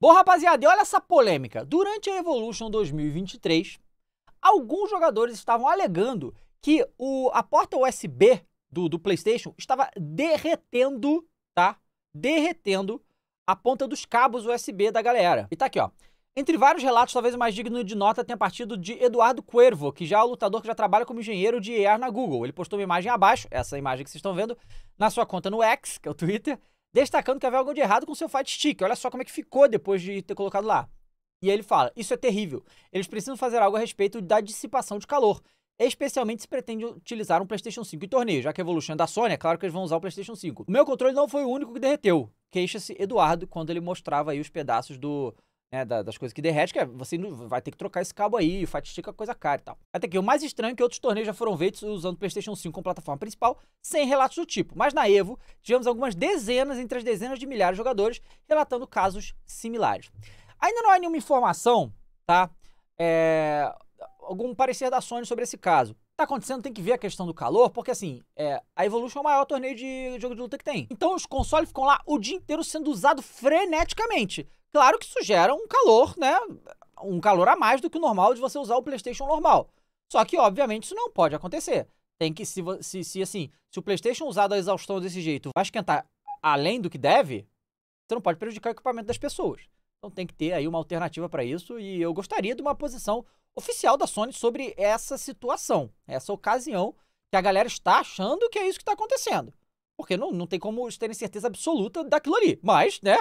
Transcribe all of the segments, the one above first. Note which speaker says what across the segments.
Speaker 1: Bom, rapaziada, e olha essa polêmica. Durante a Evolution 2023, alguns jogadores estavam alegando que o, a porta USB do, do PlayStation estava derretendo, tá? Derretendo a ponta dos cabos USB da galera. E tá aqui, ó. Entre vários relatos, talvez o mais digno de nota tenha partido de Eduardo Cuervo, que já é o lutador que já trabalha como engenheiro de ER na Google. Ele postou uma imagem abaixo, essa imagem que vocês estão vendo, na sua conta no X, que é o Twitter, destacando que havia algo de errado com seu fight stick. Olha só como é que ficou depois de ter colocado lá. E ele fala: Isso é terrível. Eles precisam fazer algo a respeito da dissipação de calor, especialmente se pretende utilizar um PlayStation 5 em torneio, já que a Evolution é da Sony, é claro que eles vão usar o PlayStation 5. O meu controle não foi o único que derreteu, queixa-se Eduardo quando ele mostrava aí os pedaços do né, das coisas que derrete, que é, você vai ter que trocar esse cabo aí, fatica é coisa cara e tal. Até que o mais estranho é que outros torneios já foram feitos usando o PlayStation 5 como plataforma principal, sem relatos do tipo. Mas na Evo, tivemos algumas dezenas, entre as dezenas de milhares de jogadores, relatando casos similares. Ainda não há nenhuma informação, tá? É, algum parecer da Sony sobre esse caso. Tá acontecendo, tem que ver a questão do calor, porque assim, é, a Evolution é o maior torneio de jogo de luta que tem. Então os consoles ficam lá o dia inteiro sendo usado freneticamente. Claro que isso gera um calor, né? Um calor a mais do que o normal de você usar o PlayStation normal. Só que, obviamente, isso não pode acontecer. Tem que, se, se, se assim, se o PlayStation usado a exaustão desse jeito vai esquentar além do que deve, você não pode prejudicar o equipamento das pessoas. Então tem que ter aí uma alternativa para isso e eu gostaria de uma posição oficial da Sony sobre essa situação, essa ocasião que a galera está achando que é isso que está acontecendo. Porque não, não tem como eles terem certeza absoluta daquilo ali. Mas, né?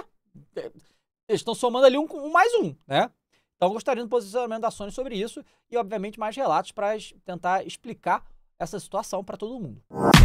Speaker 1: eles estão somando ali um, um, mais um, né? Então, gostaria do posicionamento da Sony sobre isso e, obviamente, mais relatos para tentar explicar essa situação para todo mundo.